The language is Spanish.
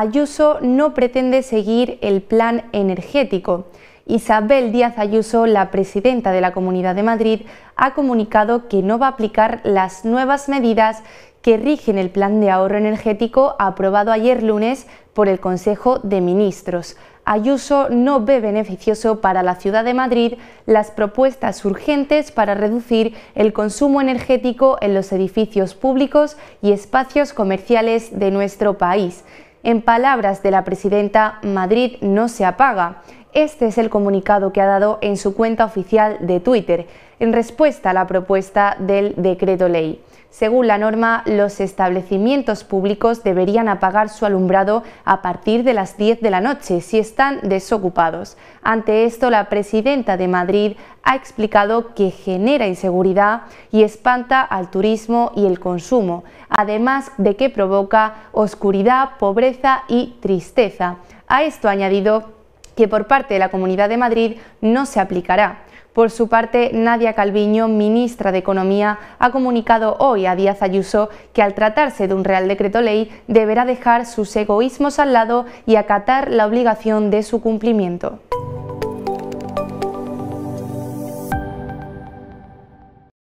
Ayuso no pretende seguir el plan energético. Isabel Díaz Ayuso, la presidenta de la Comunidad de Madrid, ha comunicado que no va a aplicar las nuevas medidas que rigen el plan de ahorro energético aprobado ayer lunes por el Consejo de Ministros. Ayuso no ve beneficioso para la ciudad de Madrid las propuestas urgentes para reducir el consumo energético en los edificios públicos y espacios comerciales de nuestro país. En palabras de la presidenta, Madrid no se apaga este es el comunicado que ha dado en su cuenta oficial de Twitter en respuesta a la propuesta del decreto ley. Según la norma, los establecimientos públicos deberían apagar su alumbrado a partir de las 10 de la noche si están desocupados. Ante esto, la presidenta de Madrid ha explicado que genera inseguridad y espanta al turismo y el consumo, además de que provoca oscuridad, pobreza y tristeza. A esto ha añadido que por parte de la Comunidad de Madrid no se aplicará. Por su parte, Nadia Calviño, ministra de Economía, ha comunicado hoy a Díaz Ayuso que al tratarse de un Real Decreto Ley deberá dejar sus egoísmos al lado y acatar la obligación de su cumplimiento.